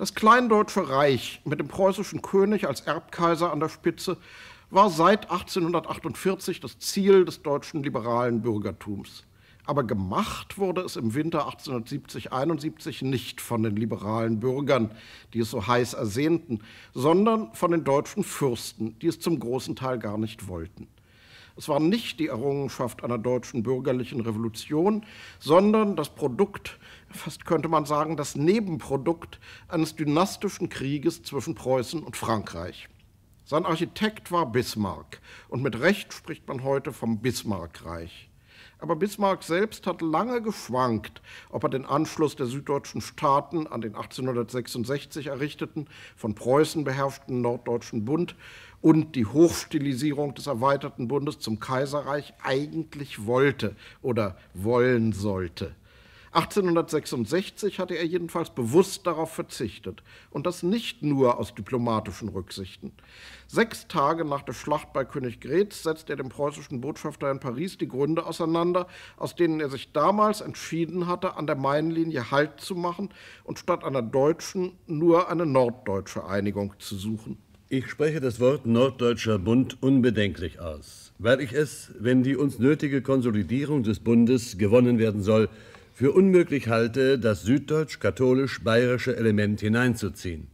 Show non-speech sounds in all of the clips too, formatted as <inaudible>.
Das Kleindeutsche Reich mit dem preußischen König als Erbkaiser an der Spitze war seit 1848 das Ziel des deutschen liberalen Bürgertums. Aber gemacht wurde es im Winter 1870-71 nicht von den liberalen Bürgern, die es so heiß ersehnten, sondern von den deutschen Fürsten, die es zum großen Teil gar nicht wollten. Es war nicht die Errungenschaft einer deutschen bürgerlichen Revolution, sondern das Produkt fast könnte man sagen, das Nebenprodukt eines dynastischen Krieges zwischen Preußen und Frankreich. Sein Architekt war Bismarck und mit Recht spricht man heute vom Bismarckreich. Aber Bismarck selbst hat lange geschwankt, ob er den Anschluss der süddeutschen Staaten an den 1866 errichteten, von Preußen beherrschten Norddeutschen Bund und die Hochstilisierung des erweiterten Bundes zum Kaiserreich eigentlich wollte oder wollen sollte. 1866 hatte er jedenfalls bewusst darauf verzichtet und das nicht nur aus diplomatischen Rücksichten. Sechs Tage nach der Schlacht bei Königgrätz setzt er dem preußischen Botschafter in Paris die Gründe auseinander, aus denen er sich damals entschieden hatte, an der Mainlinie Halt zu machen und statt einer deutschen nur eine norddeutsche Einigung zu suchen. Ich spreche das Wort Norddeutscher Bund unbedenklich aus, weil ich es, wenn die uns nötige Konsolidierung des Bundes gewonnen werden soll, für unmöglich halte, das süddeutsch-katholisch-bayerische Element hineinzuziehen.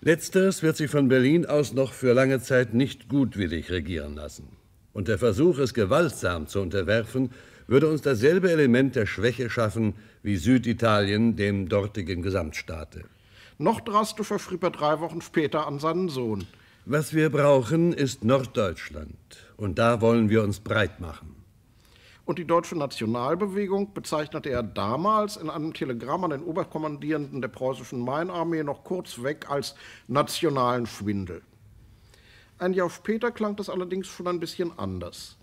Letzteres wird sich von Berlin aus noch für lange Zeit nicht gutwillig regieren lassen. Und der Versuch, es gewaltsam zu unterwerfen, würde uns dasselbe Element der Schwäche schaffen wie Süditalien dem dortigen Gesamtstaate. Noch drastischer verfrieb er drei Wochen später an seinen Sohn. Was wir brauchen, ist Norddeutschland. Und da wollen wir uns breit machen und die deutsche Nationalbewegung bezeichnete er damals in einem Telegramm an den Oberkommandierenden der preußischen Mainarmee noch kurz weg als nationalen Schwindel. Ein Jahr später klang das allerdings schon ein bisschen anders.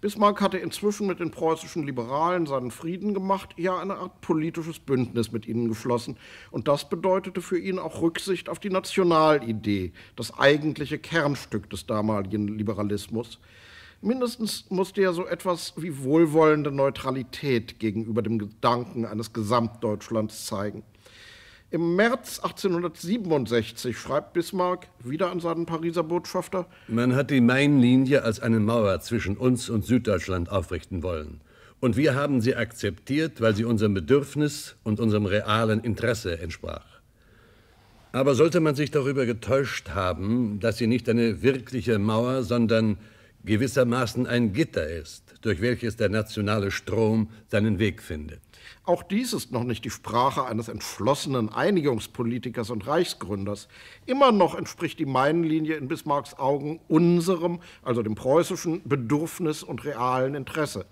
Bismarck hatte inzwischen mit den preußischen Liberalen seinen Frieden gemacht, ja eine Art politisches Bündnis mit ihnen geschlossen. Und das bedeutete für ihn auch Rücksicht auf die Nationalidee, das eigentliche Kernstück des damaligen Liberalismus. Mindestens musste ja so etwas wie wohlwollende Neutralität gegenüber dem Gedanken eines Gesamtdeutschlands zeigen. Im März 1867 schreibt Bismarck wieder an seinen Pariser Botschafter: Man hat die Mainlinie als eine Mauer zwischen uns und Süddeutschland aufrichten wollen. Und wir haben sie akzeptiert, weil sie unserem Bedürfnis und unserem realen Interesse entsprach. Aber sollte man sich darüber getäuscht haben, dass sie nicht eine wirkliche Mauer, sondern gewissermaßen ein Gitter ist, durch welches der nationale Strom seinen Weg findet. Auch dies ist noch nicht die Sprache eines entschlossenen Einigungspolitikers und Reichsgründers. Immer noch entspricht die Mainlinie in Bismarcks Augen unserem, also dem preußischen, Bedürfnis und realen Interesse.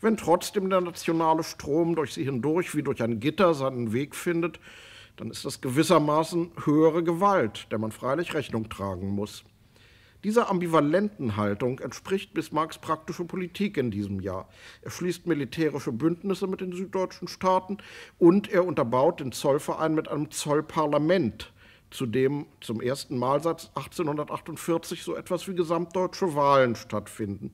Wenn trotzdem der nationale Strom durch sie hindurch wie durch ein Gitter seinen Weg findet, dann ist das gewissermaßen höhere Gewalt, der man freilich Rechnung tragen muss. Dieser ambivalenten Haltung entspricht Bismarcks praktische Politik in diesem Jahr. Er schließt militärische Bündnisse mit den süddeutschen Staaten und er unterbaut den Zollverein mit einem Zollparlament, zu dem zum ersten Mal seit 1848 so etwas wie gesamtdeutsche Wahlen stattfinden.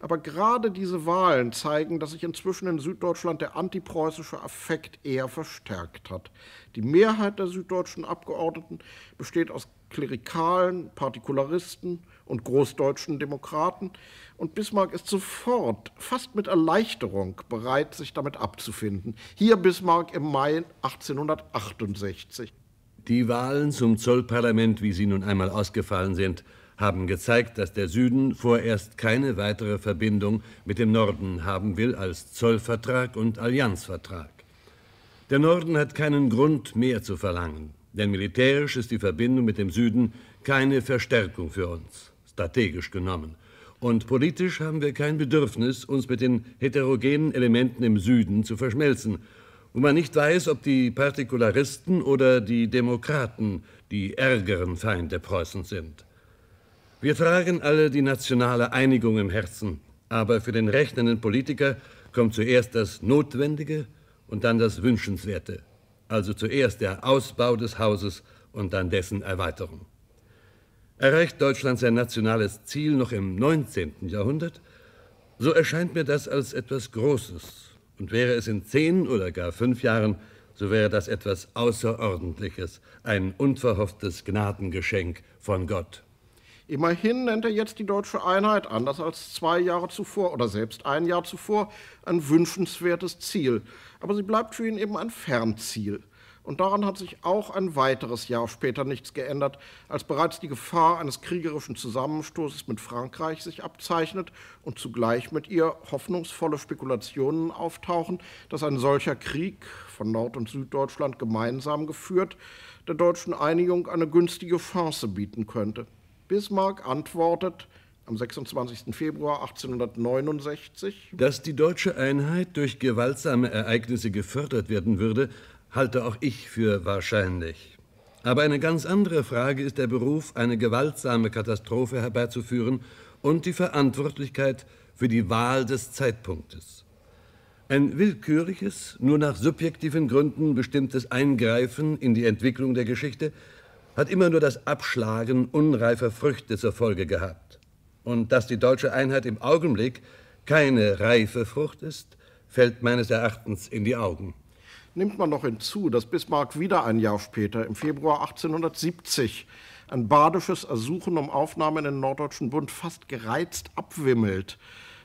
Aber gerade diese Wahlen zeigen, dass sich inzwischen in Süddeutschland der antipreußische Affekt eher verstärkt hat. Die Mehrheit der süddeutschen Abgeordneten besteht aus Klerikalen, Partikularisten und großdeutschen Demokraten, und Bismarck ist sofort, fast mit Erleichterung, bereit, sich damit abzufinden. Hier Bismarck im Mai 1868. Die Wahlen zum Zollparlament, wie sie nun einmal ausgefallen sind, haben gezeigt, dass der Süden vorerst keine weitere Verbindung mit dem Norden haben will als Zollvertrag und Allianzvertrag. Der Norden hat keinen Grund mehr zu verlangen. Denn militärisch ist die Verbindung mit dem Süden keine Verstärkung für uns, strategisch genommen. Und politisch haben wir kein Bedürfnis, uns mit den heterogenen Elementen im Süden zu verschmelzen, wo man nicht weiß, ob die Partikularisten oder die Demokraten die ärgeren Feinde Preußens sind. Wir tragen alle die nationale Einigung im Herzen, aber für den rechnenden Politiker kommt zuerst das Notwendige und dann das Wünschenswerte also zuerst der Ausbau des Hauses und dann dessen Erweiterung. Erreicht Deutschland sein nationales Ziel noch im 19. Jahrhundert, so erscheint mir das als etwas Großes. Und wäre es in zehn oder gar fünf Jahren, so wäre das etwas Außerordentliches, ein unverhofftes Gnadengeschenk von Gott. Immerhin nennt er jetzt die deutsche Einheit, anders als zwei Jahre zuvor oder selbst ein Jahr zuvor, ein wünschenswertes Ziel. Aber sie bleibt für ihn eben ein Fernziel. Und daran hat sich auch ein weiteres Jahr später nichts geändert, als bereits die Gefahr eines kriegerischen Zusammenstoßes mit Frankreich sich abzeichnet und zugleich mit ihr hoffnungsvolle Spekulationen auftauchen, dass ein solcher Krieg, von Nord- und Süddeutschland gemeinsam geführt, der deutschen Einigung eine günstige Chance bieten könnte. Bismarck antwortet am 26. Februar 1869, dass die deutsche Einheit durch gewaltsame Ereignisse gefördert werden würde, halte auch ich für wahrscheinlich. Aber eine ganz andere Frage ist der Beruf, eine gewaltsame Katastrophe herbeizuführen und die Verantwortlichkeit für die Wahl des Zeitpunktes. Ein willkürliches, nur nach subjektiven Gründen bestimmtes Eingreifen in die Entwicklung der Geschichte hat immer nur das Abschlagen unreifer Früchte zur Folge gehabt. Und dass die deutsche Einheit im Augenblick keine reife Frucht ist, fällt meines Erachtens in die Augen. Nimmt man noch hinzu, dass Bismarck wieder ein Jahr später, im Februar 1870, ein badisches Ersuchen um Aufnahme in den Norddeutschen Bund fast gereizt abwimmelt,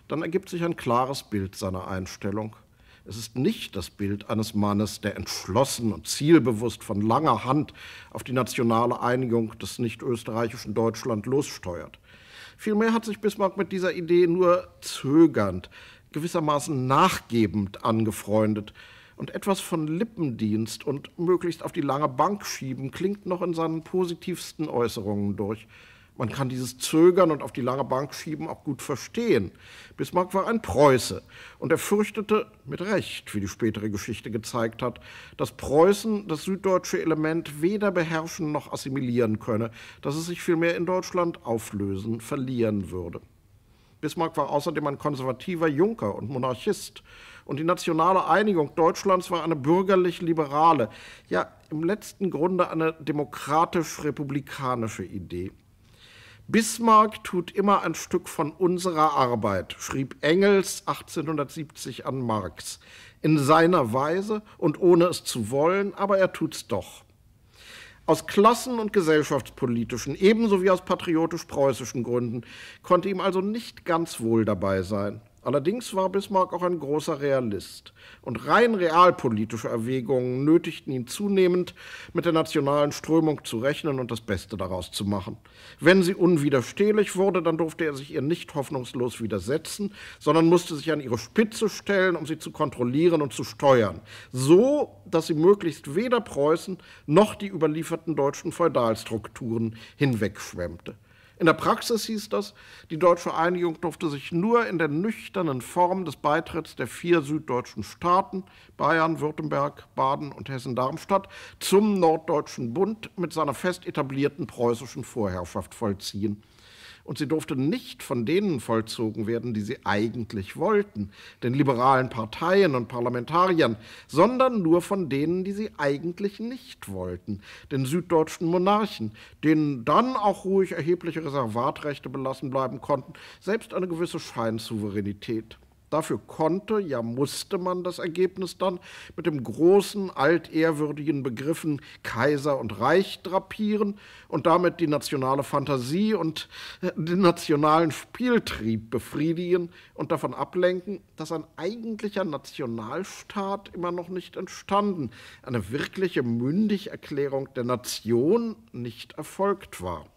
dann ergibt sich ein klares Bild seiner Einstellung. Es ist nicht das Bild eines Mannes, der entschlossen und zielbewusst von langer Hand auf die nationale Einigung des nicht-österreichischen Deutschland lossteuert. Vielmehr hat sich Bismarck mit dieser Idee nur zögernd, gewissermaßen nachgebend angefreundet. Und etwas von Lippendienst und möglichst auf die lange Bank schieben klingt noch in seinen positivsten Äußerungen durch. Man kann dieses Zögern und auf die lange Bank schieben auch gut verstehen. Bismarck war ein Preuße und er fürchtete, mit Recht, wie die spätere Geschichte gezeigt hat, dass Preußen das süddeutsche Element weder beherrschen noch assimilieren könne, dass es sich vielmehr in Deutschland auflösen, verlieren würde. Bismarck war außerdem ein konservativer Junker und Monarchist. Und die nationale Einigung Deutschlands war eine bürgerlich-liberale, ja im letzten Grunde eine demokratisch-republikanische Idee. Bismarck tut immer ein Stück von unserer Arbeit, schrieb Engels 1870 an Marx. In seiner Weise und ohne es zu wollen, aber er tut's doch. Aus klassen- und gesellschaftspolitischen, ebenso wie aus patriotisch-preußischen Gründen, konnte ihm also nicht ganz wohl dabei sein. Allerdings war Bismarck auch ein großer Realist, und rein realpolitische Erwägungen nötigten ihn zunehmend, mit der nationalen Strömung zu rechnen und das Beste daraus zu machen. Wenn sie unwiderstehlich wurde, dann durfte er sich ihr nicht hoffnungslos widersetzen, sondern musste sich an ihre Spitze stellen, um sie zu kontrollieren und zu steuern, so dass sie möglichst weder Preußen noch die überlieferten deutschen Feudalstrukturen hinwegschwemmte. In der Praxis hieß das, die deutsche Einigung durfte sich nur in der nüchternen Form des Beitritts der vier süddeutschen Staaten Bayern, Württemberg, Baden und Hessen-Darmstadt zum Norddeutschen Bund mit seiner fest etablierten preußischen Vorherrschaft vollziehen und sie durfte nicht von denen vollzogen werden, die sie eigentlich wollten, den liberalen Parteien und Parlamentariern, sondern nur von denen, die sie eigentlich nicht wollten, den süddeutschen Monarchen, denen dann auch ruhig erhebliche Reservatrechte belassen bleiben konnten, selbst eine gewisse Scheinsouveränität. Dafür konnte, ja musste man das Ergebnis dann mit dem großen, altehrwürdigen Begriffen Kaiser und Reich drapieren und damit die nationale Fantasie und äh, den nationalen Spieltrieb befriedigen und davon ablenken, dass ein eigentlicher Nationalstaat immer noch nicht entstanden, eine wirkliche Mündigerklärung der Nation nicht erfolgt war.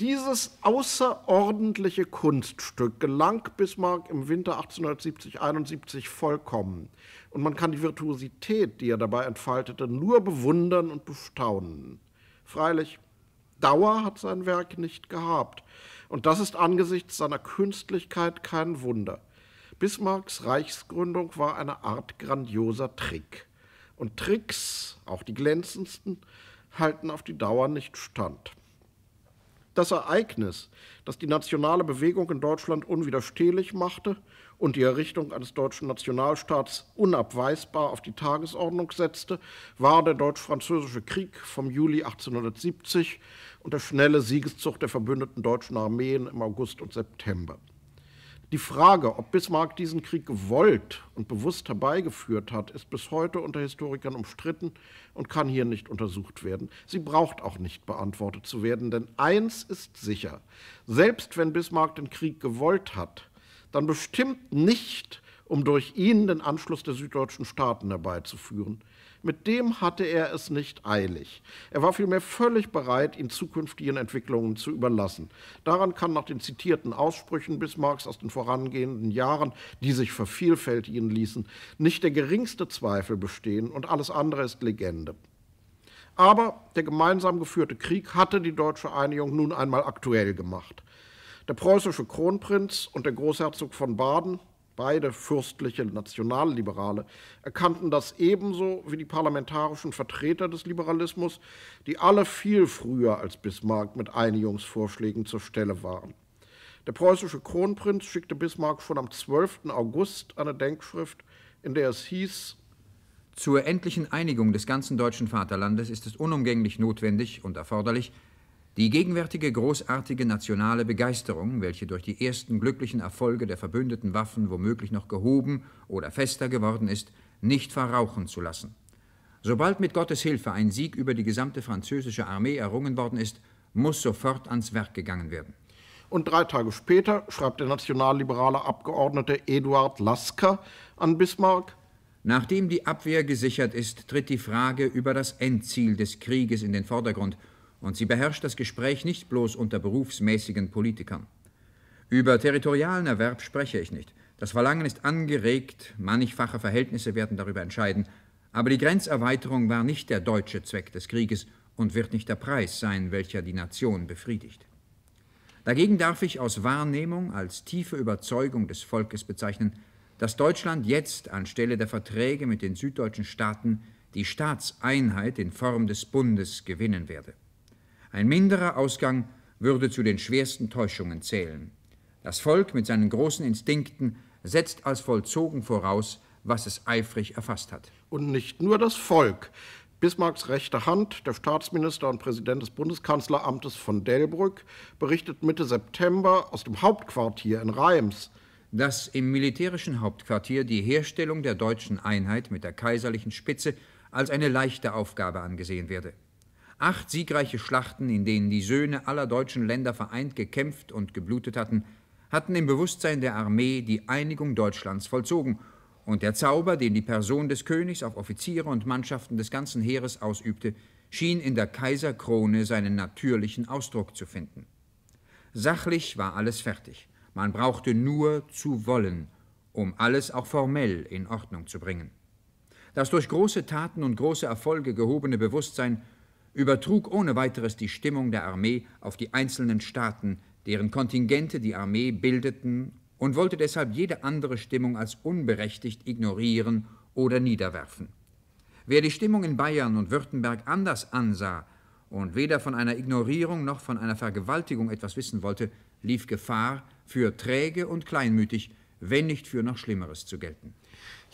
Dieses außerordentliche Kunststück gelang Bismarck im Winter 1870-71 vollkommen. Und man kann die Virtuosität, die er dabei entfaltete, nur bewundern und bestaunen. Freilich, Dauer hat sein Werk nicht gehabt. Und das ist angesichts seiner Künstlichkeit kein Wunder. Bismarcks Reichsgründung war eine Art grandioser Trick. Und Tricks, auch die glänzendsten, halten auf die Dauer nicht stand. Das Ereignis, das die nationale Bewegung in Deutschland unwiderstehlich machte und die Errichtung eines deutschen Nationalstaats unabweisbar auf die Tagesordnung setzte, war der deutsch-französische Krieg vom Juli 1870 und der schnelle Siegeszug der verbündeten deutschen Armeen im August und September. Die Frage, ob Bismarck diesen Krieg gewollt und bewusst herbeigeführt hat, ist bis heute unter Historikern umstritten und kann hier nicht untersucht werden. Sie braucht auch nicht beantwortet zu werden, denn eins ist sicher, selbst wenn Bismarck den Krieg gewollt hat, dann bestimmt nicht, um durch ihn den Anschluss der süddeutschen Staaten herbeizuführen. Mit dem hatte er es nicht eilig. Er war vielmehr völlig bereit, ihn zukünftigen Entwicklungen zu überlassen. Daran kann nach den zitierten Aussprüchen Bismarcks aus den vorangehenden Jahren, die sich vervielfältigen ließen, nicht der geringste Zweifel bestehen und alles andere ist Legende. Aber der gemeinsam geführte Krieg hatte die deutsche Einigung nun einmal aktuell gemacht. Der preußische Kronprinz und der Großherzog von Baden, Beide fürstliche Nationalliberale erkannten das ebenso wie die parlamentarischen Vertreter des Liberalismus, die alle viel früher als Bismarck mit Einigungsvorschlägen zur Stelle waren. Der preußische Kronprinz schickte Bismarck schon am 12. August eine Denkschrift, in der es hieß, zur endlichen Einigung des ganzen deutschen Vaterlandes ist es unumgänglich notwendig und erforderlich, die gegenwärtige großartige nationale Begeisterung, welche durch die ersten glücklichen Erfolge der verbündeten Waffen womöglich noch gehoben oder fester geworden ist, nicht verrauchen zu lassen. Sobald mit Gottes Hilfe ein Sieg über die gesamte französische Armee errungen worden ist, muss sofort ans Werk gegangen werden. Und drei Tage später schreibt der nationalliberale Abgeordnete Eduard Lasker an Bismarck, Nachdem die Abwehr gesichert ist, tritt die Frage über das Endziel des Krieges in den Vordergrund – und sie beherrscht das Gespräch nicht bloß unter berufsmäßigen Politikern. Über territorialen Erwerb spreche ich nicht. Das Verlangen ist angeregt, mannigfache Verhältnisse werden darüber entscheiden, aber die Grenzerweiterung war nicht der deutsche Zweck des Krieges und wird nicht der Preis sein, welcher die Nation befriedigt. Dagegen darf ich aus Wahrnehmung als tiefe Überzeugung des Volkes bezeichnen, dass Deutschland jetzt anstelle der Verträge mit den süddeutschen Staaten die Staatseinheit in Form des Bundes gewinnen werde. Ein minderer Ausgang würde zu den schwersten Täuschungen zählen. Das Volk mit seinen großen Instinkten setzt als vollzogen voraus, was es eifrig erfasst hat. Und nicht nur das Volk. Bismarcks rechte Hand, der Staatsminister und Präsident des Bundeskanzleramtes von Delbrück, berichtet Mitte September aus dem Hauptquartier in Reims, dass im militärischen Hauptquartier die Herstellung der deutschen Einheit mit der kaiserlichen Spitze als eine leichte Aufgabe angesehen werde. Acht siegreiche Schlachten, in denen die Söhne aller deutschen Länder vereint gekämpft und geblutet hatten, hatten im Bewusstsein der Armee die Einigung Deutschlands vollzogen und der Zauber, den die Person des Königs auf Offiziere und Mannschaften des ganzen Heeres ausübte, schien in der Kaiserkrone seinen natürlichen Ausdruck zu finden. Sachlich war alles fertig. Man brauchte nur zu wollen, um alles auch formell in Ordnung zu bringen. Das durch große Taten und große Erfolge gehobene Bewusstsein übertrug ohne weiteres die Stimmung der Armee auf die einzelnen Staaten, deren Kontingente die Armee bildeten, und wollte deshalb jede andere Stimmung als unberechtigt ignorieren oder niederwerfen. Wer die Stimmung in Bayern und Württemberg anders ansah und weder von einer Ignorierung noch von einer Vergewaltigung etwas wissen wollte, lief Gefahr, für träge und kleinmütig, wenn nicht für noch Schlimmeres zu gelten.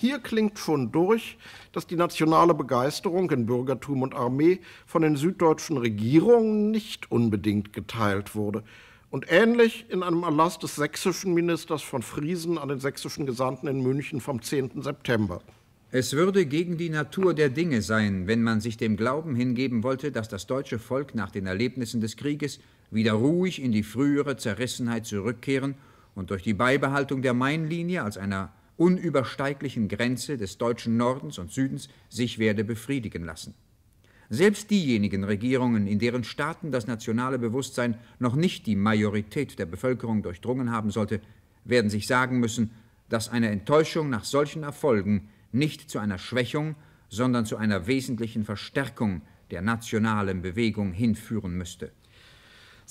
Hier klingt schon durch, dass die nationale Begeisterung in Bürgertum und Armee von den süddeutschen Regierungen nicht unbedingt geteilt wurde. Und ähnlich in einem Erlass des sächsischen Ministers von Friesen an den sächsischen Gesandten in München vom 10. September. Es würde gegen die Natur der Dinge sein, wenn man sich dem Glauben hingeben wollte, dass das deutsche Volk nach den Erlebnissen des Krieges wieder ruhig in die frühere Zerrissenheit zurückkehren und durch die Beibehaltung der Mainlinie als einer unübersteiglichen Grenze des deutschen Nordens und Südens sich werde befriedigen lassen. Selbst diejenigen Regierungen, in deren Staaten das nationale Bewusstsein noch nicht die Majorität der Bevölkerung durchdrungen haben sollte, werden sich sagen müssen, dass eine Enttäuschung nach solchen Erfolgen nicht zu einer Schwächung, sondern zu einer wesentlichen Verstärkung der nationalen Bewegung hinführen müsste.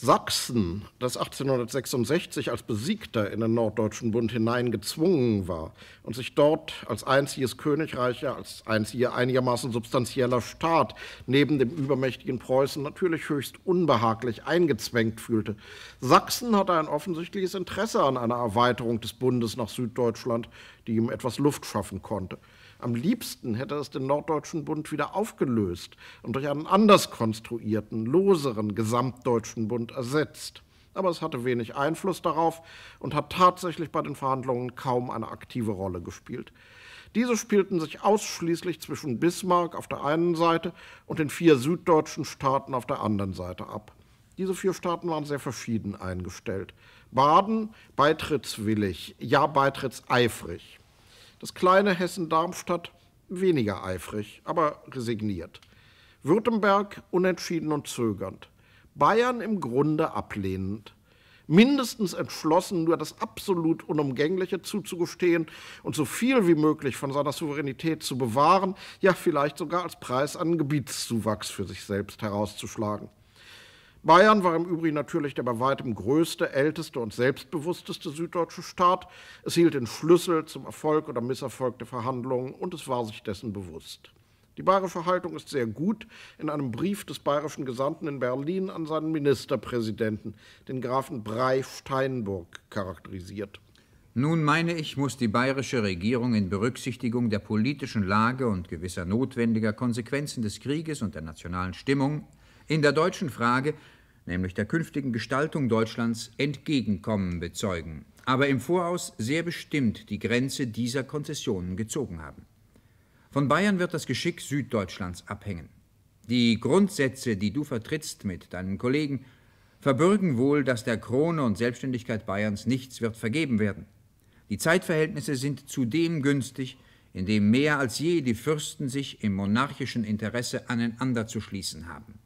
Sachsen, das 1866 als Besiegter in den Norddeutschen Bund hineingezwungen war und sich dort als einziges Königreich, als einziger einigermaßen substanzieller Staat neben dem übermächtigen Preußen natürlich höchst unbehaglich eingezwängt fühlte. Sachsen hatte ein offensichtliches Interesse an einer Erweiterung des Bundes nach Süddeutschland, die ihm etwas Luft schaffen konnte. Am liebsten hätte es den Norddeutschen Bund wieder aufgelöst und durch einen anders konstruierten, loseren Gesamtdeutschen Bund ersetzt. Aber es hatte wenig Einfluss darauf und hat tatsächlich bei den Verhandlungen kaum eine aktive Rolle gespielt. Diese spielten sich ausschließlich zwischen Bismarck auf der einen Seite und den vier süddeutschen Staaten auf der anderen Seite ab. Diese vier Staaten waren sehr verschieden eingestellt. Baden beitrittswillig, ja beitrittseifrig das kleine Hessen-Darmstadt weniger eifrig, aber resigniert. Württemberg unentschieden und zögernd. Bayern im Grunde ablehnend. Mindestens entschlossen, nur das absolut Unumgängliche zuzugestehen und so viel wie möglich von seiner Souveränität zu bewahren, ja vielleicht sogar als Preis einen Gebietszuwachs für sich selbst herauszuschlagen. Bayern war im Übrigen natürlich der bei weitem größte, älteste und selbstbewussteste süddeutsche Staat. Es hielt den Schlüssel zum Erfolg oder Misserfolg der Verhandlungen und es war sich dessen bewusst. Die bayerische Haltung ist sehr gut in einem Brief des bayerischen Gesandten in Berlin an seinen Ministerpräsidenten, den Grafen Brei Steinburg, charakterisiert. Nun meine ich, muss die bayerische Regierung in Berücksichtigung der politischen Lage und gewisser notwendiger Konsequenzen des Krieges und der nationalen Stimmung in der deutschen Frage, nämlich der künftigen Gestaltung Deutschlands, Entgegenkommen bezeugen, aber im Voraus sehr bestimmt die Grenze dieser Konzessionen gezogen haben. Von Bayern wird das Geschick Süddeutschlands abhängen. Die Grundsätze, die du vertrittst mit deinen Kollegen, verbürgen wohl, dass der Krone und Selbstständigkeit Bayerns nichts wird vergeben werden. Die Zeitverhältnisse sind zudem günstig, indem mehr als je die Fürsten sich im monarchischen Interesse aneinander zu schließen haben.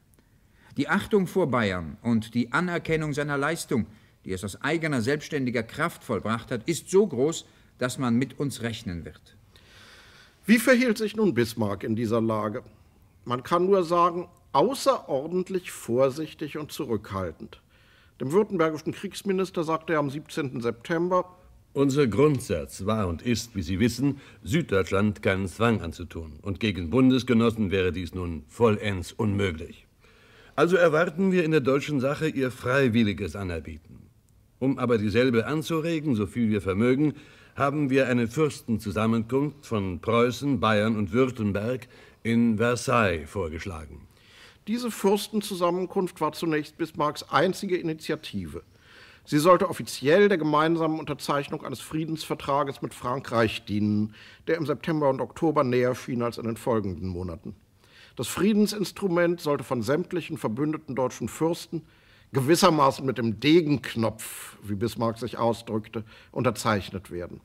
Die Achtung vor Bayern und die Anerkennung seiner Leistung, die es aus eigener selbstständiger Kraft vollbracht hat, ist so groß, dass man mit uns rechnen wird. Wie verhielt sich nun Bismarck in dieser Lage? Man kann nur sagen, außerordentlich vorsichtig und zurückhaltend. Dem württembergischen Kriegsminister sagte er am 17. September, unser Grundsatz war und ist, wie Sie wissen, Süddeutschland keinen Zwang anzutun. Und gegen Bundesgenossen wäre dies nun vollends unmöglich. Also erwarten wir in der deutschen Sache Ihr freiwilliges Anerbieten. Um aber dieselbe anzuregen, so viel wir vermögen, haben wir eine Fürstenzusammenkunft von Preußen, Bayern und Württemberg in Versailles vorgeschlagen. Diese Fürstenzusammenkunft war zunächst Bismarcks einzige Initiative. Sie sollte offiziell der gemeinsamen Unterzeichnung eines Friedensvertrages mit Frankreich dienen, der im September und Oktober näher schien als in den folgenden Monaten. Das Friedensinstrument sollte von sämtlichen verbündeten deutschen Fürsten gewissermaßen mit dem Degenknopf, wie Bismarck sich ausdrückte, unterzeichnet werden.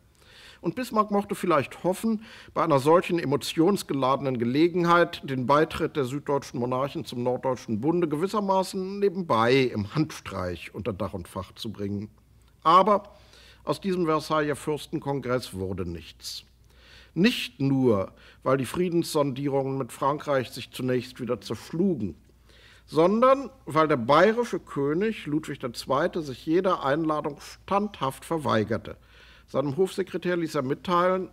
Und Bismarck mochte vielleicht hoffen, bei einer solchen emotionsgeladenen Gelegenheit den Beitritt der süddeutschen Monarchen zum norddeutschen Bunde gewissermaßen nebenbei im Handstreich unter Dach und Fach zu bringen. Aber aus diesem Versailler Fürstenkongress wurde nichts. Nicht nur, weil die Friedenssondierungen mit Frankreich sich zunächst wieder zerschlugen, sondern weil der bayerische König Ludwig II. sich jeder Einladung standhaft verweigerte. Seinem Hofsekretär ließ er mitteilen,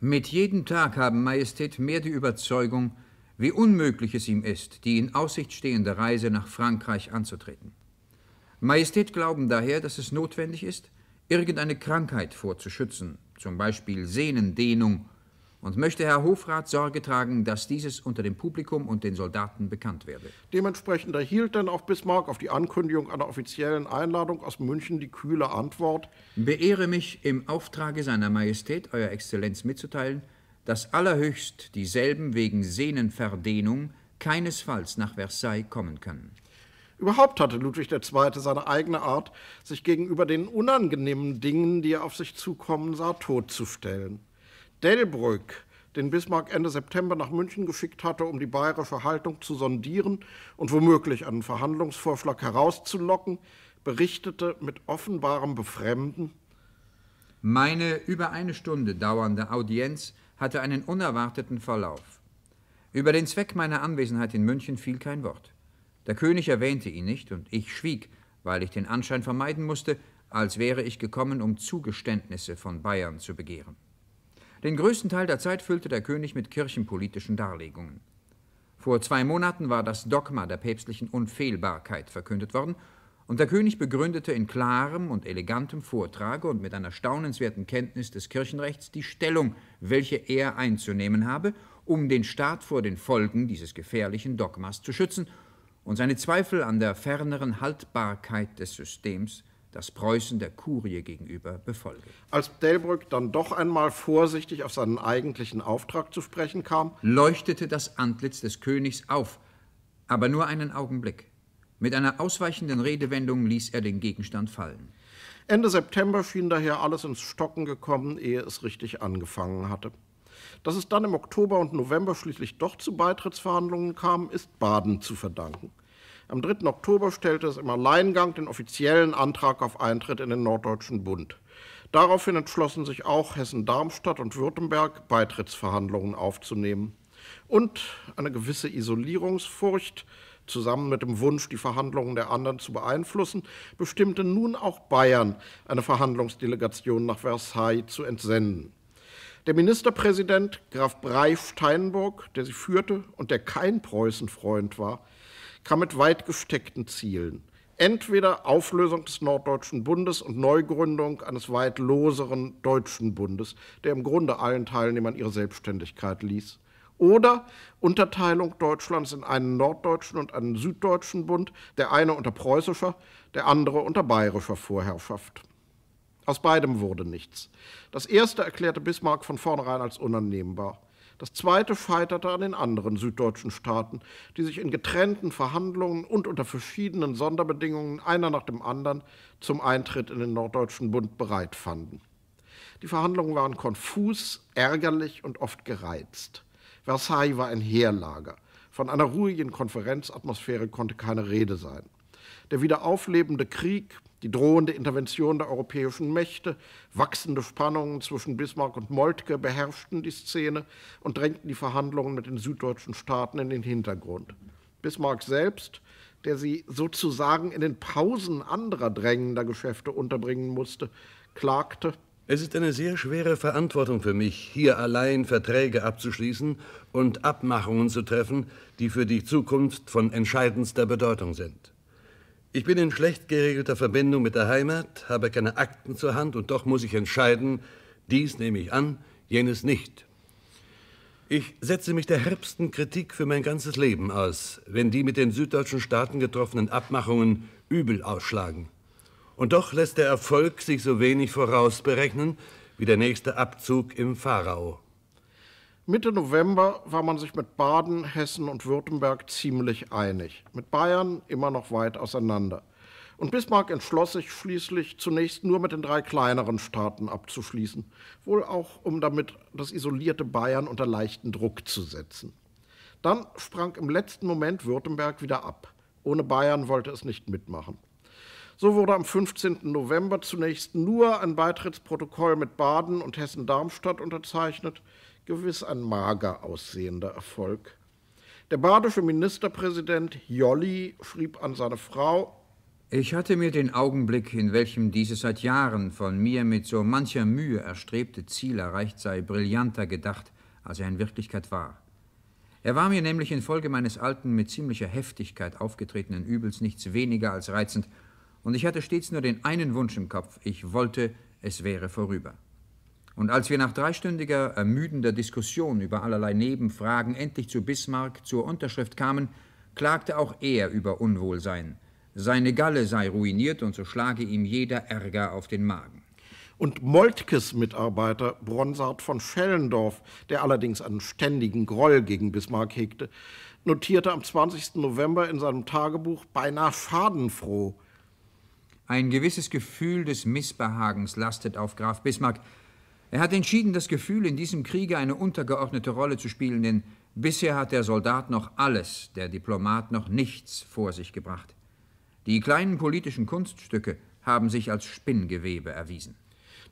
mit jedem Tag haben Majestät mehr die Überzeugung, wie unmöglich es ihm ist, die in Aussicht stehende Reise nach Frankreich anzutreten. Majestät glauben daher, dass es notwendig ist, irgendeine Krankheit vorzuschützen, zum Beispiel Sehnendehnung und möchte Herr Hofrat Sorge tragen, dass dieses unter dem Publikum und den Soldaten bekannt werde. Dementsprechend erhielt dann auch Bismarck auf die Ankündigung einer offiziellen Einladung aus München die kühle Antwort Beehre mich im Auftrage seiner Majestät, Euer Exzellenz, mitzuteilen, dass allerhöchst dieselben wegen Sehnenverdehnung keinesfalls nach Versailles kommen können. Überhaupt hatte Ludwig II. seine eigene Art, sich gegenüber den unangenehmen Dingen, die er auf sich zukommen sah, totzustellen. Delbrück, den Bismarck Ende September nach München geschickt hatte, um die bayerische Haltung zu sondieren und womöglich einen Verhandlungsvorschlag herauszulocken, berichtete mit offenbarem Befremden Meine über eine Stunde dauernde Audienz hatte einen unerwarteten Verlauf. Über den Zweck meiner Anwesenheit in München fiel kein Wort. Der König erwähnte ihn nicht und ich schwieg, weil ich den Anschein vermeiden musste, als wäre ich gekommen, um Zugeständnisse von Bayern zu begehren. Den größten Teil der Zeit füllte der König mit kirchenpolitischen Darlegungen. Vor zwei Monaten war das Dogma der päpstlichen Unfehlbarkeit verkündet worden, und der König begründete in klarem und elegantem Vortrage und mit einer staunenswerten Kenntnis des Kirchenrechts die Stellung, welche er einzunehmen habe, um den Staat vor den Folgen dieses gefährlichen Dogmas zu schützen und seine Zweifel an der ferneren Haltbarkeit des Systems das Preußen der Kurie gegenüber befolge. Als Delbrück dann doch einmal vorsichtig auf seinen eigentlichen Auftrag zu sprechen kam, leuchtete das Antlitz des Königs auf, aber nur einen Augenblick. Mit einer ausweichenden Redewendung ließ er den Gegenstand fallen. Ende September schien daher alles ins Stocken gekommen, ehe es richtig angefangen hatte. Dass es dann im Oktober und November schließlich doch zu Beitrittsverhandlungen kam, ist Baden zu verdanken. Am 3. Oktober stellte es im Alleingang den offiziellen Antrag auf Eintritt in den Norddeutschen Bund. Daraufhin entschlossen sich auch Hessen-Darmstadt und Württemberg, Beitrittsverhandlungen aufzunehmen. Und eine gewisse Isolierungsfurcht, zusammen mit dem Wunsch, die Verhandlungen der anderen zu beeinflussen, bestimmte nun auch Bayern, eine Verhandlungsdelegation nach Versailles zu entsenden. Der Ministerpräsident Graf Breif Steinburg, der sie führte und der kein Preußenfreund war, kann mit weit gesteckten Zielen entweder Auflösung des Norddeutschen Bundes und Neugründung eines weit loseren Deutschen Bundes, der im Grunde allen Teilnehmern ihre Selbstständigkeit ließ, oder Unterteilung Deutschlands in einen norddeutschen und einen süddeutschen Bund, der eine unter preußischer, der andere unter bayerischer Vorherrschaft. Aus beidem wurde nichts. Das erste erklärte Bismarck von vornherein als unannehmbar. Das zweite scheiterte an den anderen süddeutschen Staaten, die sich in getrennten Verhandlungen und unter verschiedenen Sonderbedingungen einer nach dem anderen zum Eintritt in den Norddeutschen Bund bereit fanden. Die Verhandlungen waren konfus, ärgerlich und oft gereizt. Versailles war ein Heerlager. Von einer ruhigen Konferenzatmosphäre konnte keine Rede sein. Der wiederauflebende Krieg die drohende Intervention der europäischen Mächte, wachsende Spannungen zwischen Bismarck und Moltke beherrschten die Szene und drängten die Verhandlungen mit den süddeutschen Staaten in den Hintergrund. Bismarck selbst, der sie sozusagen in den Pausen anderer drängender Geschäfte unterbringen musste, klagte, es ist eine sehr schwere Verantwortung für mich, hier allein Verträge abzuschließen und Abmachungen zu treffen, die für die Zukunft von entscheidendster Bedeutung sind. Ich bin in schlecht geregelter Verbindung mit der Heimat, habe keine Akten zur Hand und doch muss ich entscheiden, dies nehme ich an, jenes nicht. Ich setze mich der herbsten Kritik für mein ganzes Leben aus, wenn die mit den süddeutschen Staaten getroffenen Abmachungen übel ausschlagen. Und doch lässt der Erfolg sich so wenig vorausberechnen wie der nächste Abzug im Pharao. Mitte November war man sich mit Baden, Hessen und Württemberg ziemlich einig, mit Bayern immer noch weit auseinander. Und Bismarck entschloss sich schließlich, zunächst nur mit den drei kleineren Staaten abzuschließen, wohl auch, um damit das isolierte Bayern unter leichten Druck zu setzen. Dann sprang im letzten Moment Württemberg wieder ab. Ohne Bayern wollte es nicht mitmachen. So wurde am 15. November zunächst nur ein Beitrittsprotokoll mit Baden und Hessen-Darmstadt unterzeichnet, gewiss ein mager aussehender Erfolg. Der badische Ministerpräsident Jolly schrieb an seine Frau Ich hatte mir den Augenblick, in welchem dieses seit Jahren von mir mit so mancher Mühe erstrebte Ziel erreicht sei, brillanter gedacht, als er in Wirklichkeit war. Er war mir nämlich infolge meines alten, mit ziemlicher Heftigkeit aufgetretenen Übels nichts weniger als reizend, und ich hatte stets nur den einen Wunsch im Kopf, ich wollte, es wäre vorüber. Und als wir nach dreistündiger, ermüdender Diskussion über allerlei Nebenfragen endlich zu Bismarck zur Unterschrift kamen, klagte auch er über Unwohlsein. Seine Galle sei ruiniert und so schlage ihm jeder Ärger auf den Magen. Und Moltkes Mitarbeiter Bronsart von Schellendorf, der allerdings einen ständigen Groll gegen Bismarck hegte, notierte am 20. November in seinem Tagebuch beinahe schadenfroh. Ein gewisses Gefühl des Missbehagens lastet auf Graf Bismarck, er hat entschieden das Gefühl, in diesem Kriege eine untergeordnete Rolle zu spielen, denn bisher hat der Soldat noch alles, der Diplomat noch nichts vor sich gebracht. Die kleinen politischen Kunststücke haben sich als Spinngewebe erwiesen.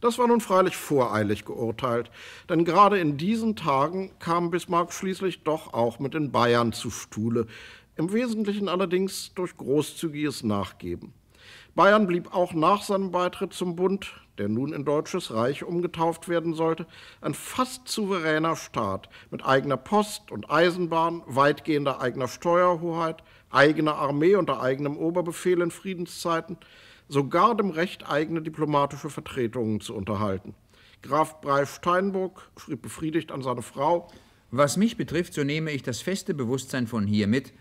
Das war nun freilich voreilig geurteilt, denn gerade in diesen Tagen kam Bismarck schließlich doch auch mit den Bayern zu Stuhle, im Wesentlichen allerdings durch großzügiges Nachgeben. Bayern blieb auch nach seinem Beitritt zum Bund, der nun in Deutsches Reich umgetauft werden sollte, ein fast souveräner Staat mit eigener Post und Eisenbahn, weitgehender eigener Steuerhoheit, eigener Armee unter eigenem Oberbefehl in Friedenszeiten, sogar dem Recht, eigene diplomatische Vertretungen zu unterhalten. Graf Breif Steinburg schrieb befriedigt an seine Frau: Was mich betrifft, so nehme ich das feste Bewusstsein von hier mit,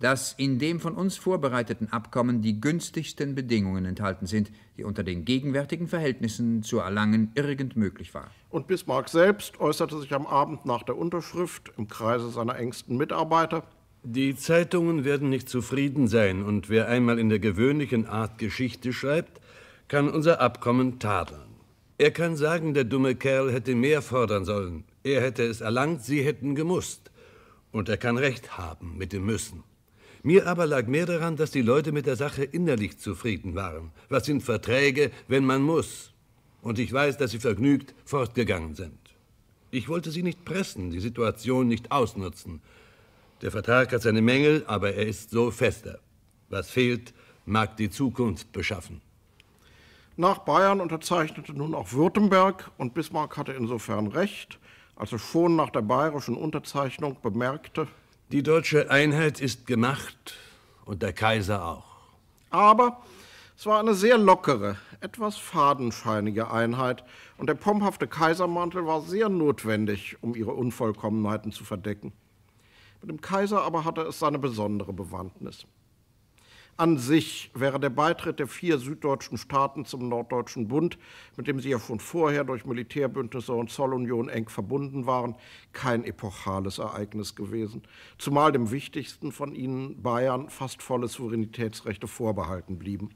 dass in dem von uns vorbereiteten Abkommen die günstigsten Bedingungen enthalten sind, die unter den gegenwärtigen Verhältnissen zu erlangen irgend möglich waren. Und Bismarck selbst äußerte sich am Abend nach der Unterschrift im Kreise seiner engsten Mitarbeiter. Die Zeitungen werden nicht zufrieden sein, und wer einmal in der gewöhnlichen Art Geschichte schreibt, kann unser Abkommen tadeln. Er kann sagen, der dumme Kerl hätte mehr fordern sollen. Er hätte es erlangt, sie hätten gemusst. Und er kann recht haben mit dem Müssen. Mir aber lag mehr daran, dass die Leute mit der Sache innerlich zufrieden waren. Was sind Verträge, wenn man muss? Und ich weiß, dass sie vergnügt fortgegangen sind. Ich wollte sie nicht pressen, die Situation nicht ausnutzen. Der Vertrag hat seine Mängel, aber er ist so fester. Was fehlt, mag die Zukunft beschaffen. Nach Bayern unterzeichnete nun auch Württemberg und Bismarck hatte insofern recht, als er schon nach der bayerischen Unterzeichnung bemerkte, die deutsche Einheit ist gemacht und der Kaiser auch. Aber es war eine sehr lockere, etwas fadenscheinige Einheit und der pomphafte Kaisermantel war sehr notwendig, um ihre Unvollkommenheiten zu verdecken. Mit dem Kaiser aber hatte es seine besondere Bewandtnis. An sich wäre der Beitritt der vier süddeutschen Staaten zum Norddeutschen Bund, mit dem sie ja schon vorher durch Militärbündnisse und Zollunion eng verbunden waren, kein epochales Ereignis gewesen, zumal dem wichtigsten von ihnen, Bayern, fast volle Souveränitätsrechte vorbehalten blieben.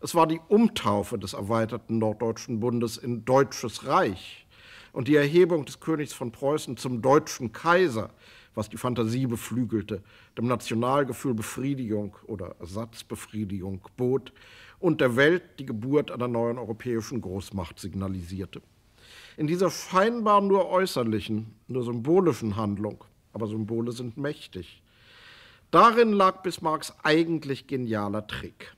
Es war die Umtaufe des erweiterten Norddeutschen Bundes in Deutsches Reich und die Erhebung des Königs von Preußen zum deutschen Kaiser, was die Fantasie beflügelte, dem Nationalgefühl Befriedigung oder Ersatzbefriedigung bot und der Welt die Geburt einer neuen europäischen Großmacht signalisierte. In dieser scheinbar nur äußerlichen, nur symbolischen Handlung, aber Symbole sind mächtig, darin lag Bismarcks eigentlich genialer Trick.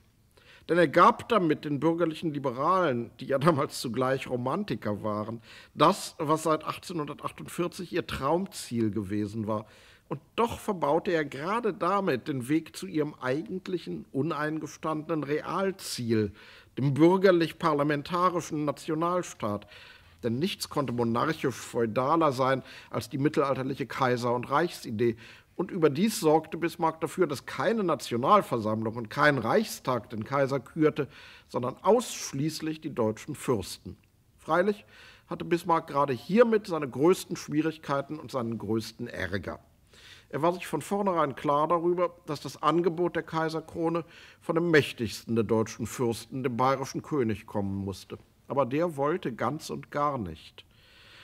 Denn er gab damit den bürgerlichen Liberalen, die ja damals zugleich Romantiker waren, das, was seit 1848 ihr Traumziel gewesen war. Und doch verbaute er gerade damit den Weg zu ihrem eigentlichen, uneingestandenen Realziel, dem bürgerlich-parlamentarischen Nationalstaat. Denn nichts konnte monarchisch-feudaler sein als die mittelalterliche Kaiser- und Reichsidee, und überdies sorgte Bismarck dafür, dass keine Nationalversammlung und kein Reichstag den Kaiser kürte, sondern ausschließlich die deutschen Fürsten. Freilich hatte Bismarck gerade hiermit seine größten Schwierigkeiten und seinen größten Ärger. Er war sich von vornherein klar darüber, dass das Angebot der Kaiserkrone von dem mächtigsten der deutschen Fürsten, dem bayerischen König, kommen musste. Aber der wollte ganz und gar nicht.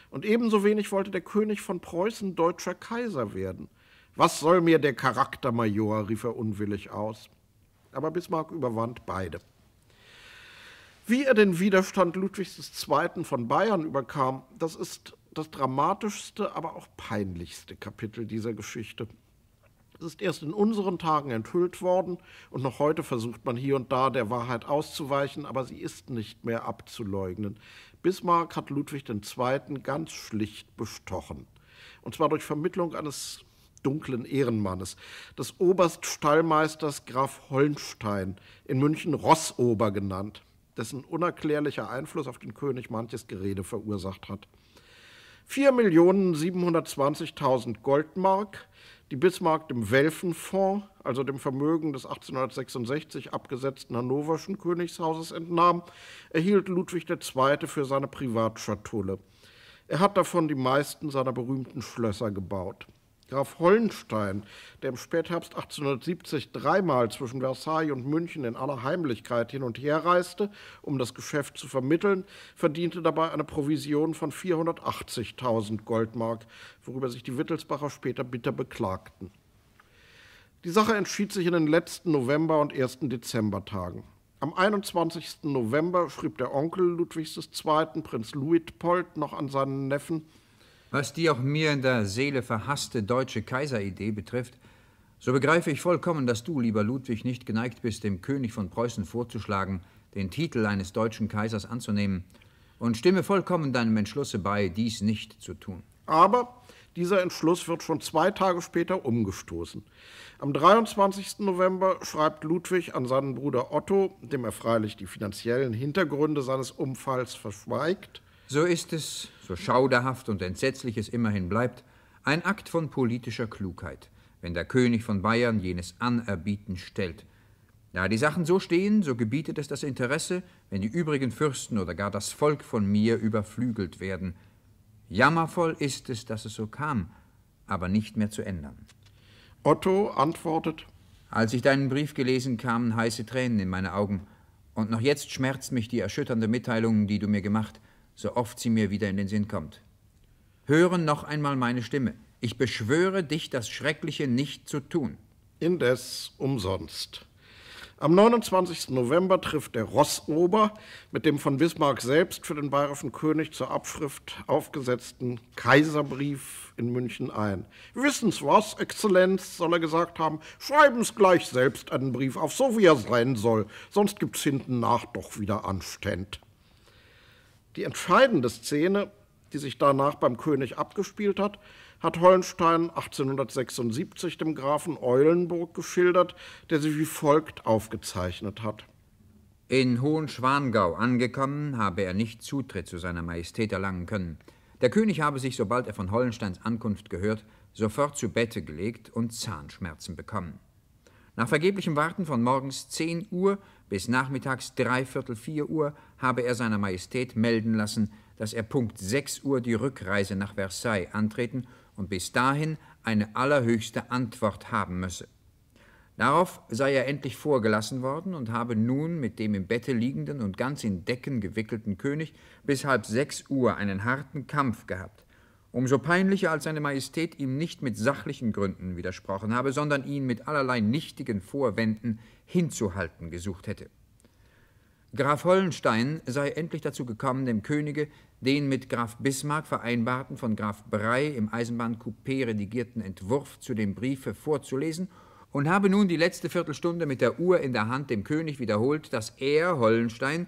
Und ebenso wenig wollte der König von Preußen deutscher Kaiser werden. Was soll mir der Charakter, Major? rief er unwillig aus. Aber Bismarck überwand beide. Wie er den Widerstand Ludwigs II. von Bayern überkam, das ist das dramatischste, aber auch peinlichste Kapitel dieser Geschichte. Es ist erst in unseren Tagen enthüllt worden und noch heute versucht man hier und da der Wahrheit auszuweichen, aber sie ist nicht mehr abzuleugnen. Bismarck hat Ludwig II. ganz schlicht bestochen. Und zwar durch Vermittlung eines dunklen Ehrenmannes, des Oberststallmeisters Graf Holnstein, in München Rossober genannt, dessen unerklärlicher Einfluss auf den König manches Gerede verursacht hat. 4.720.000 Goldmark, die Bismarck dem Welfenfonds, also dem Vermögen des 1866 abgesetzten hannoverschen Königshauses, entnahm, erhielt Ludwig II. für seine Privatschatulle. Er hat davon die meisten seiner berühmten Schlösser gebaut. Graf Hollenstein, der im Spätherbst 1870 dreimal zwischen Versailles und München in aller Heimlichkeit hin und her reiste, um das Geschäft zu vermitteln, verdiente dabei eine Provision von 480.000 Goldmark, worüber sich die Wittelsbacher später bitter beklagten. Die Sache entschied sich in den letzten November- und 1. Dezembertagen. Am 21. November schrieb der Onkel Ludwigs II., Prinz Luitpold, noch an seinen Neffen, was die auch mir in der Seele verhasste deutsche Kaiseridee betrifft, so begreife ich vollkommen, dass du, lieber Ludwig, nicht geneigt bist, dem König von Preußen vorzuschlagen, den Titel eines deutschen Kaisers anzunehmen, und stimme vollkommen deinem Entschlusse bei, dies nicht zu tun. Aber dieser Entschluss wird schon zwei Tage später umgestoßen. Am 23. November schreibt Ludwig an seinen Bruder Otto, dem er freilich die finanziellen Hintergründe seines Unfalls verschweigt. So ist es so schauderhaft und entsetzlich es immerhin bleibt, ein Akt von politischer Klugheit, wenn der König von Bayern jenes Anerbieten stellt. Da die Sachen so stehen, so gebietet es das Interesse, wenn die übrigen Fürsten oder gar das Volk von mir überflügelt werden. Jammervoll ist es, dass es so kam, aber nicht mehr zu ändern. Otto antwortet Als ich deinen Brief gelesen, kamen heiße Tränen in meine Augen, und noch jetzt schmerzt mich die erschütternde Mitteilung, die du mir gemacht hast so oft sie mir wieder in den Sinn kommt. Hören noch einmal meine Stimme. Ich beschwöre dich, das Schreckliche nicht zu tun. Indes umsonst. Am 29. November trifft der Rossober mit dem von Bismarck selbst für den bayerischen König zur Abschrift aufgesetzten Kaiserbrief in München ein. Wissen's was, Exzellenz, soll er gesagt haben, schreiben's gleich selbst einen Brief auf, so wie er sein soll, sonst gibt's hinten nach doch wieder Anständ. Die entscheidende Szene, die sich danach beim König abgespielt hat, hat Hollenstein 1876 dem Grafen Eulenburg geschildert, der sie wie folgt aufgezeichnet hat. In Hohenschwangau angekommen, habe er nicht Zutritt zu seiner Majestät erlangen können. Der König habe sich, sobald er von Hollensteins Ankunft gehört, sofort zu Bette gelegt und Zahnschmerzen bekommen. Nach vergeblichem Warten von morgens 10 Uhr bis nachmittags dreiviertel vier Uhr habe er seiner Majestät melden lassen, dass er Punkt sechs Uhr die Rückreise nach Versailles antreten und bis dahin eine allerhöchste Antwort haben müsse. Darauf sei er endlich vorgelassen worden und habe nun mit dem im Bette liegenden und ganz in Decken gewickelten König bis halb sechs Uhr einen harten Kampf gehabt. Umso peinlicher, als seine Majestät ihm nicht mit sachlichen Gründen widersprochen habe, sondern ihn mit allerlei nichtigen Vorwänden hinzuhalten gesucht hätte. Graf Hollenstein sei endlich dazu gekommen, dem Könige den mit Graf Bismarck vereinbarten, von Graf Brey im Eisenbahncoupé redigierten Entwurf zu dem Briefe vorzulesen und habe nun die letzte Viertelstunde mit der Uhr in der Hand dem König wiederholt, dass er, Hollenstein,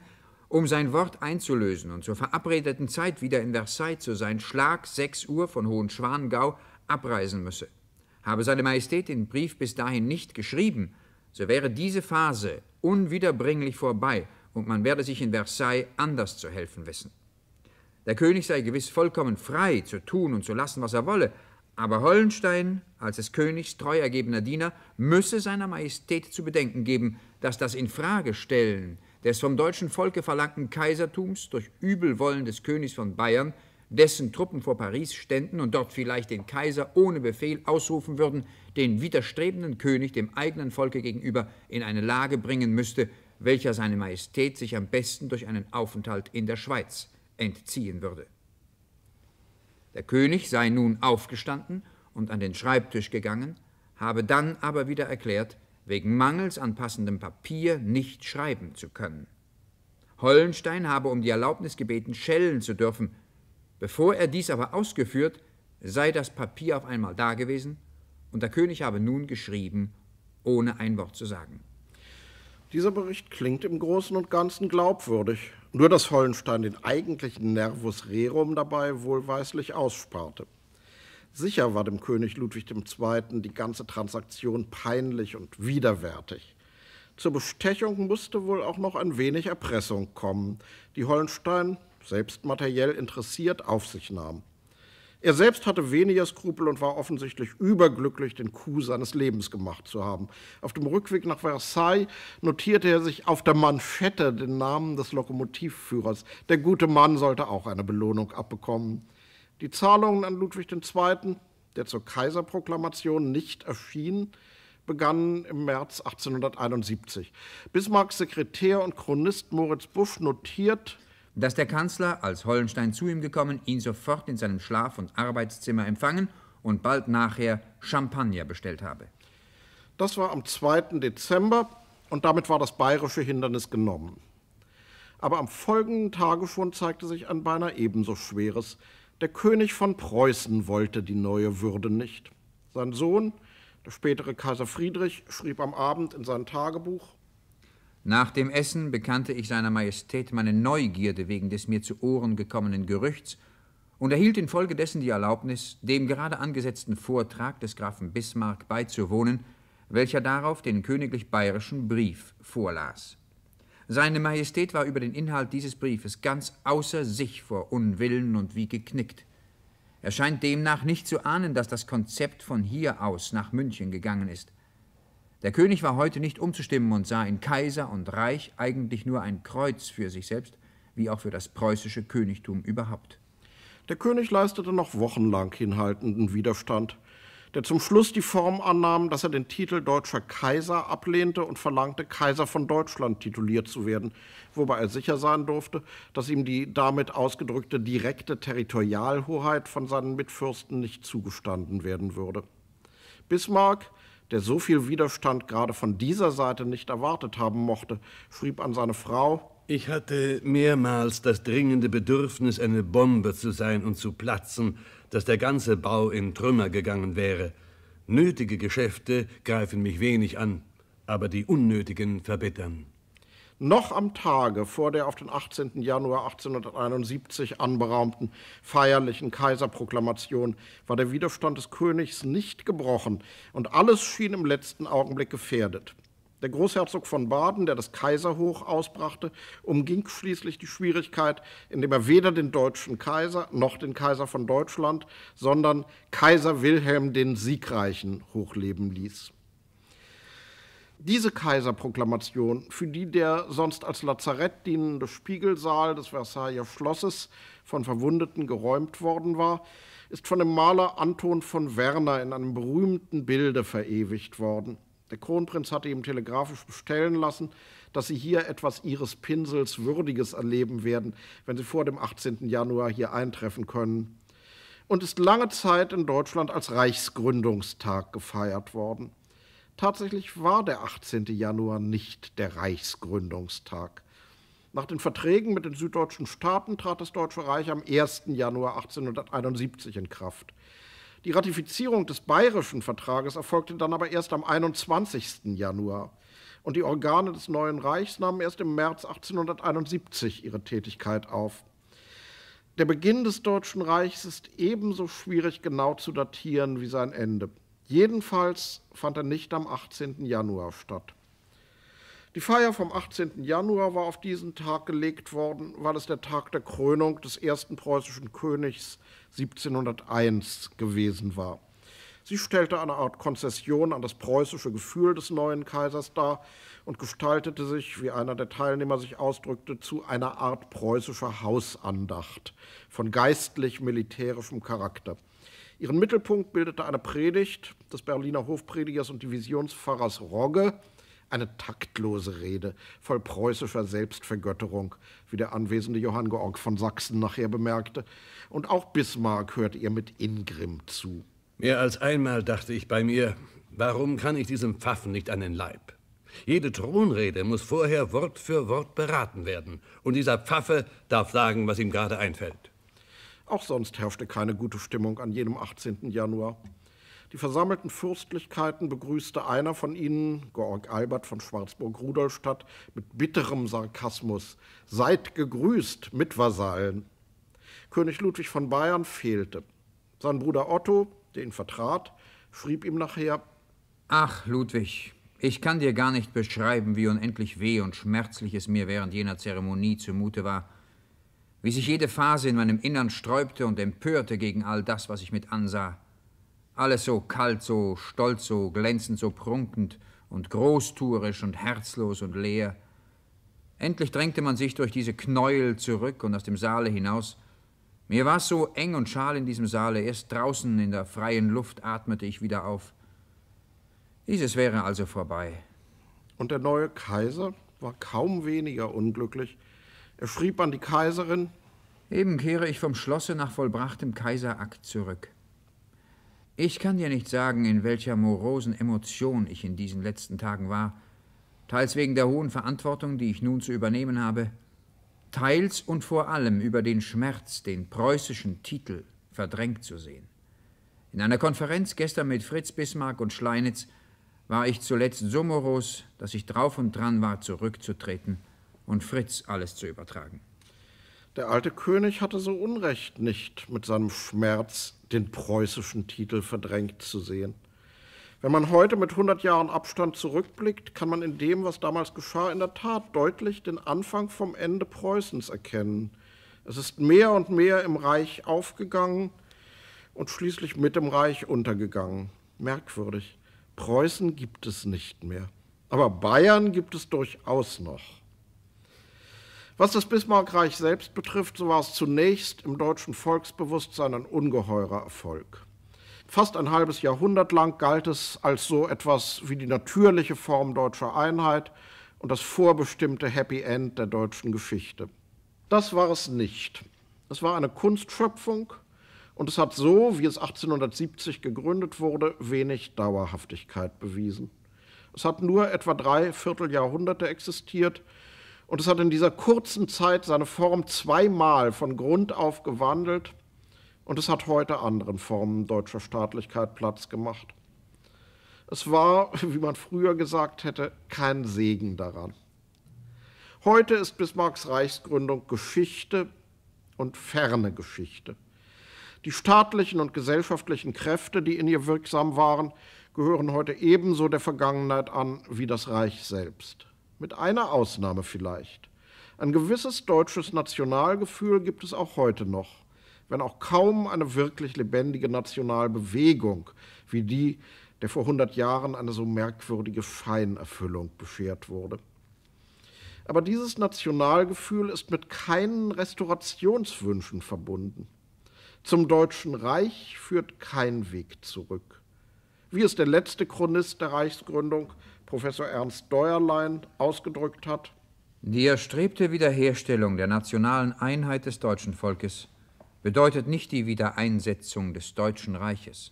um sein Wort einzulösen und zur verabredeten Zeit wieder in Versailles zu sein, Schlag 6 Uhr von Hohenschwangau abreisen müsse. Habe seine Majestät den Brief bis dahin nicht geschrieben, so wäre diese Phase unwiederbringlich vorbei und man werde sich in Versailles anders zu helfen wissen. Der König sei gewiss vollkommen frei zu tun und zu lassen, was er wolle, aber Hollenstein, als des Königs treu ergebener Diener, müsse seiner Majestät zu bedenken geben, dass das Infragestellen des vom deutschen Volke verlangten Kaisertums durch Übelwollen des Königs von Bayern, dessen Truppen vor Paris ständen und dort vielleicht den Kaiser ohne Befehl ausrufen würden, den widerstrebenden König dem eigenen Volke gegenüber in eine Lage bringen müsste, welcher seine Majestät sich am besten durch einen Aufenthalt in der Schweiz entziehen würde. Der König sei nun aufgestanden und an den Schreibtisch gegangen, habe dann aber wieder erklärt, wegen Mangels an passendem Papier nicht schreiben zu können. Hollenstein habe um die Erlaubnis gebeten, schellen zu dürfen. Bevor er dies aber ausgeführt, sei das Papier auf einmal dagewesen und der König habe nun geschrieben, ohne ein Wort zu sagen. Dieser Bericht klingt im Großen und Ganzen glaubwürdig, nur dass Hollenstein den eigentlichen Nervus Rerum dabei wohlweislich aussparte. Sicher war dem König Ludwig II. die ganze Transaktion peinlich und widerwärtig. Zur Bestechung musste wohl auch noch ein wenig Erpressung kommen, die Hollenstein, selbst materiell interessiert, auf sich nahm. Er selbst hatte weniger Skrupel und war offensichtlich überglücklich, den Coup seines Lebens gemacht zu haben. Auf dem Rückweg nach Versailles notierte er sich auf der Manschette den Namen des Lokomotivführers. Der gute Mann sollte auch eine Belohnung abbekommen. Die Zahlungen an Ludwig II., der zur Kaiserproklamation nicht erschien, begannen im März 1871. Bismarcks Sekretär und Chronist Moritz Buff notiert, dass der Kanzler, als Hollenstein zu ihm gekommen, ihn sofort in seinem Schlaf- und Arbeitszimmer empfangen und bald nachher Champagner bestellt habe. Das war am 2. Dezember und damit war das bayerische Hindernis genommen. Aber am folgenden Tage schon zeigte sich ein beinahe ebenso schweres. Der König von Preußen wollte die neue Würde nicht. Sein Sohn, der spätere Kaiser Friedrich, schrieb am Abend in sein Tagebuch Nach dem Essen bekannte ich seiner Majestät meine Neugierde wegen des mir zu Ohren gekommenen Gerüchts und erhielt infolgedessen die Erlaubnis, dem gerade angesetzten Vortrag des Grafen Bismarck beizuwohnen, welcher darauf den königlich bayerischen Brief vorlas. Seine Majestät war über den Inhalt dieses Briefes ganz außer sich vor Unwillen und wie geknickt. Er scheint demnach nicht zu ahnen, dass das Konzept von hier aus nach München gegangen ist. Der König war heute nicht umzustimmen und sah in Kaiser und Reich eigentlich nur ein Kreuz für sich selbst, wie auch für das preußische Königtum überhaupt. Der König leistete noch wochenlang hinhaltenden Widerstand der zum Schluss die Form annahm, dass er den Titel deutscher Kaiser ablehnte und verlangte, Kaiser von Deutschland tituliert zu werden, wobei er sicher sein durfte, dass ihm die damit ausgedrückte direkte Territorialhoheit von seinen Mitfürsten nicht zugestanden werden würde. Bismarck, der so viel Widerstand gerade von dieser Seite nicht erwartet haben mochte, schrieb an seine Frau, ich hatte mehrmals das dringende Bedürfnis, eine Bombe zu sein und zu platzen, dass der ganze Bau in Trümmer gegangen wäre. Nötige Geschäfte greifen mich wenig an, aber die unnötigen verbittern. Noch am Tage vor der auf den 18. Januar 1871 anberaumten feierlichen Kaiserproklamation war der Widerstand des Königs nicht gebrochen und alles schien im letzten Augenblick gefährdet. Der Großherzog von Baden, der das Kaiserhoch ausbrachte, umging schließlich die Schwierigkeit, indem er weder den deutschen Kaiser noch den Kaiser von Deutschland, sondern Kaiser Wilhelm den Siegreichen hochleben ließ. Diese Kaiserproklamation, für die der sonst als Lazarett dienende Spiegelsaal des Versailler Schlosses von Verwundeten geräumt worden war, ist von dem Maler Anton von Werner in einem berühmten Bilde verewigt worden. Der Kronprinz hatte ihm telegrafisch bestellen lassen, dass sie hier etwas ihres Pinsels Würdiges erleben werden, wenn sie vor dem 18. Januar hier eintreffen können. Und ist lange Zeit in Deutschland als Reichsgründungstag gefeiert worden. Tatsächlich war der 18. Januar nicht der Reichsgründungstag. Nach den Verträgen mit den süddeutschen Staaten trat das Deutsche Reich am 1. Januar 1871 in Kraft. Die Ratifizierung des bayerischen Vertrages erfolgte dann aber erst am 21. Januar. Und die Organe des neuen Reichs nahmen erst im März 1871 ihre Tätigkeit auf. Der Beginn des Deutschen Reichs ist ebenso schwierig genau zu datieren wie sein Ende. Jedenfalls fand er nicht am 18. Januar statt. Die Feier vom 18. Januar war auf diesen Tag gelegt worden, weil es der Tag der Krönung des ersten preußischen Königs 1701 gewesen war. Sie stellte eine Art Konzession an das preußische Gefühl des neuen Kaisers dar und gestaltete sich, wie einer der Teilnehmer sich ausdrückte, zu einer Art preußischer Hausandacht von geistlich-militärischem Charakter. Ihren Mittelpunkt bildete eine Predigt des Berliner Hofpredigers und Divisionspfarrers Rogge, eine taktlose Rede voll preußischer Selbstvergötterung, wie der anwesende Johann Georg von Sachsen nachher bemerkte. Und auch Bismarck hörte ihr mit Ingrim zu. Mehr als einmal dachte ich bei mir, warum kann ich diesem Pfaffen nicht an den Leib? Jede Thronrede muss vorher Wort für Wort beraten werden. Und dieser Pfaffe darf sagen, was ihm gerade einfällt. Auch sonst herrschte keine gute Stimmung an jenem 18. Januar. Die versammelten Fürstlichkeiten begrüßte einer von ihnen, Georg Albert von Schwarzburg-Rudolstadt, mit bitterem Sarkasmus: Seid gegrüßt, Mitvasallen! König Ludwig von Bayern fehlte. Sein Bruder Otto, der ihn vertrat, schrieb ihm nachher: Ach, Ludwig, ich kann dir gar nicht beschreiben, wie unendlich weh und schmerzlich es mir während jener Zeremonie zumute war, wie sich jede Phase in meinem Innern sträubte und empörte gegen all das, was ich mit ansah. Alles so kalt, so stolz, so glänzend, so prunkend und großtuerisch und herzlos und leer. Endlich drängte man sich durch diese Knäuel zurück und aus dem Saale hinaus. Mir war es so eng und schal in diesem Saale, erst draußen in der freien Luft atmete ich wieder auf. Dieses wäre also vorbei. Und der neue Kaiser war kaum weniger unglücklich. Er schrieb an die Kaiserin Eben kehre ich vom Schlosse nach vollbrachtem Kaiserakt zurück. Ich kann dir nicht sagen, in welcher morosen Emotion ich in diesen letzten Tagen war, teils wegen der hohen Verantwortung, die ich nun zu übernehmen habe, teils und vor allem über den Schmerz, den preußischen Titel verdrängt zu sehen. In einer Konferenz gestern mit Fritz Bismarck und Schleinitz war ich zuletzt so moros, dass ich drauf und dran war, zurückzutreten und Fritz alles zu übertragen. Der alte König hatte so Unrecht nicht mit seinem Schmerz, den preußischen Titel verdrängt zu sehen. Wenn man heute mit 100 Jahren Abstand zurückblickt, kann man in dem, was damals geschah, in der Tat deutlich den Anfang vom Ende Preußens erkennen. Es ist mehr und mehr im Reich aufgegangen und schließlich mit dem Reich untergegangen. Merkwürdig. Preußen gibt es nicht mehr. Aber Bayern gibt es durchaus noch. Was das Bismarckreich selbst betrifft, so war es zunächst im deutschen Volksbewusstsein ein ungeheurer Erfolg. Fast ein halbes Jahrhundert lang galt es als so etwas wie die natürliche Form deutscher Einheit und das vorbestimmte Happy End der deutschen Geschichte. Das war es nicht. Es war eine Kunstschöpfung und es hat so, wie es 1870 gegründet wurde, wenig Dauerhaftigkeit bewiesen. Es hat nur etwa drei Vierteljahrhunderte existiert und es hat in dieser kurzen Zeit seine Form zweimal von Grund auf gewandelt und es hat heute anderen Formen deutscher Staatlichkeit Platz gemacht. Es war, <laughs> wie man früher gesagt hätte, kein Segen daran. Heute ist Bismarcks Reichsgründung Geschichte und ferne Geschichte. Die staatlichen und gesellschaftlichen Kräfte, die in ihr wirksam waren, gehören heute ebenso der Vergangenheit an wie das Reich selbst. Mit einer Ausnahme vielleicht. Ein gewisses deutsches Nationalgefühl gibt es auch heute noch, wenn auch kaum eine wirklich lebendige Nationalbewegung wie die, der vor 100 Jahren eine so merkwürdige Feinerfüllung beschert wurde. Aber dieses Nationalgefühl ist mit keinen Restaurationswünschen verbunden. Zum Deutschen Reich führt kein Weg zurück. Wie es der letzte Chronist der Reichsgründung Professor Ernst Deuerlein ausgedrückt hat. Die erstrebte Wiederherstellung der nationalen Einheit des deutschen Volkes bedeutet nicht die Wiedereinsetzung des Deutschen Reiches.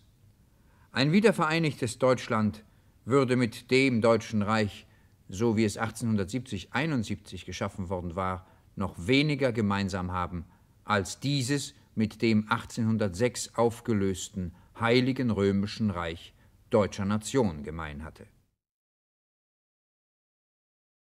Ein wiedervereinigtes Deutschland würde mit dem Deutschen Reich, so wie es 1870-71 geschaffen worden war, noch weniger gemeinsam haben als dieses mit dem 1806 aufgelösten Heiligen Römischen Reich deutscher Nation gemein hatte.